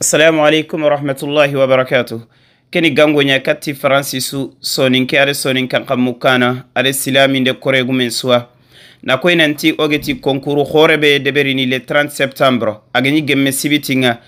assalamu rahmatullahi warahmatullahi wabarakatuh keni gango ɲakati faransisu soninke ada sonin kan kan mukkana ada silaminde koregumen suwa nakoy nanti ogeti konkuru horebe deberini le 30 septembre ageni gemme sibitinga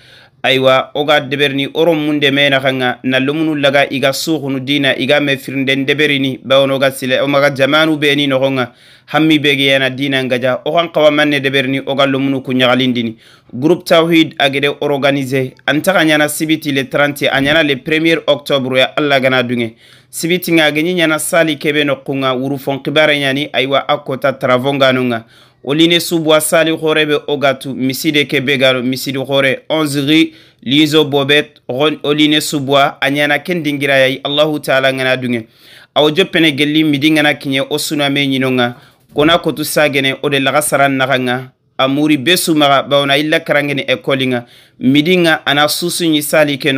aywa oga deberini oro munde demena kanga nallo munu laga iga suhunu dina iga me firinden deberini bawon oga sile omaga jamanu beni nogonga hammi bege yana dina ngaja okan kawa manne deberini oga lomunu kunyagalindini groupe tawhid agede organise antaka nyana sibiti le 30 anyana le 1er octobre ya alla gana dunge sibiti nga genyi nyana sali kebe no kunga wurufon kibara nyani aywa akota travonga nunga woline subwa sali hore be ogatu miside ke begalo misidi hore 11 ri lizo bobet ron oline subwa anyana ken dingira yayi allah taala ngana dunge awo jopene gelli midi ngana kinye osuna me nyinonga kona kotu sagene ode laga saran naganga amuri besu maga bawna illa karangeni ekolinga midinga ana susu ni sali ke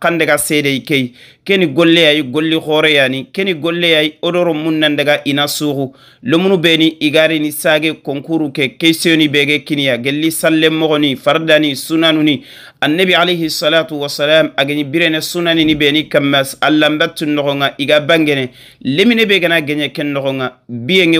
kande ga sede kei keni golle ay golli khore yani keni golle ay odoro munnan daga ina suhu lomunu beni igari ni sage konkuru ke kesioni bege kiniya gelli salle mogoni fardani sunanuni annabi alayhi salatu wassalam agani birene sunani ni beni kammas allambattu nogonga iga bangene lemine be gana genye ken nogonga biyenge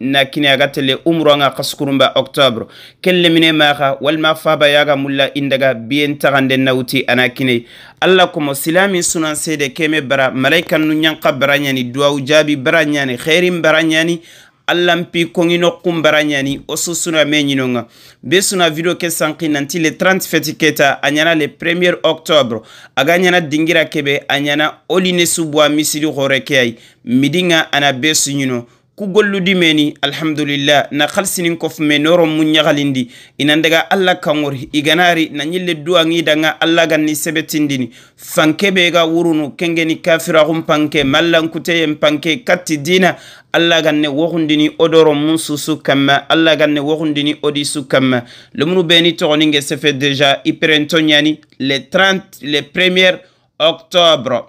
na kiniya gatele umronga kaskurumba octobre kolo kelle mine maxa walma faba yaga mulla indaga biyen taxande nawuti ana kinei alla komo silami sunan seede keme bara malaika nu ɲanka bara ɲani duwawu jaabi bara ɲani xeerin bara ɲani allan pi kongi nokkun bara ɲani wo susuna me ɲinonga be suna video ke sanki nanti le 30 feti keta a ɲana le 1er octobre a ga ɲana dingira kebe a ɲana wo linesu buwa misiri xore ke ayi midinga ana be su ɲino ku golluɗi meni alhamdulillah na halsinin kof me noron mu yahalindi inan daga allah kanŋori iganari na yille duwangidanga allah ganni sebetindini fankeɓe ga wurunu kengeni kafirahun panke mallankuteyen panke katti dina allah ganne wohundini odoron mun susu kamma allah ganne wohundini odi su kamma lomunu beni togoninge sefe déjà iprento yani le 30 le premier octobre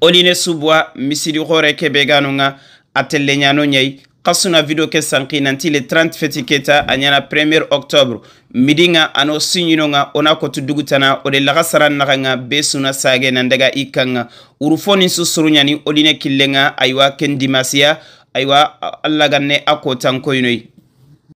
oline subwa misidi hore keɓe ganonga atelle ñano ñayi kasuna video ke sanki nanti le 30 feti keta a ɲana 1er octobre midi ŋa ano siɲino ŋa wo na kotu dugutana o de laga sara naga ŋa be suna sage nan daga i kan ŋa urufo nin susuru ɲani wo dine kille ŋa ayiwa kendimasiya ayiwa alla ga ganne a kotankoyinoyi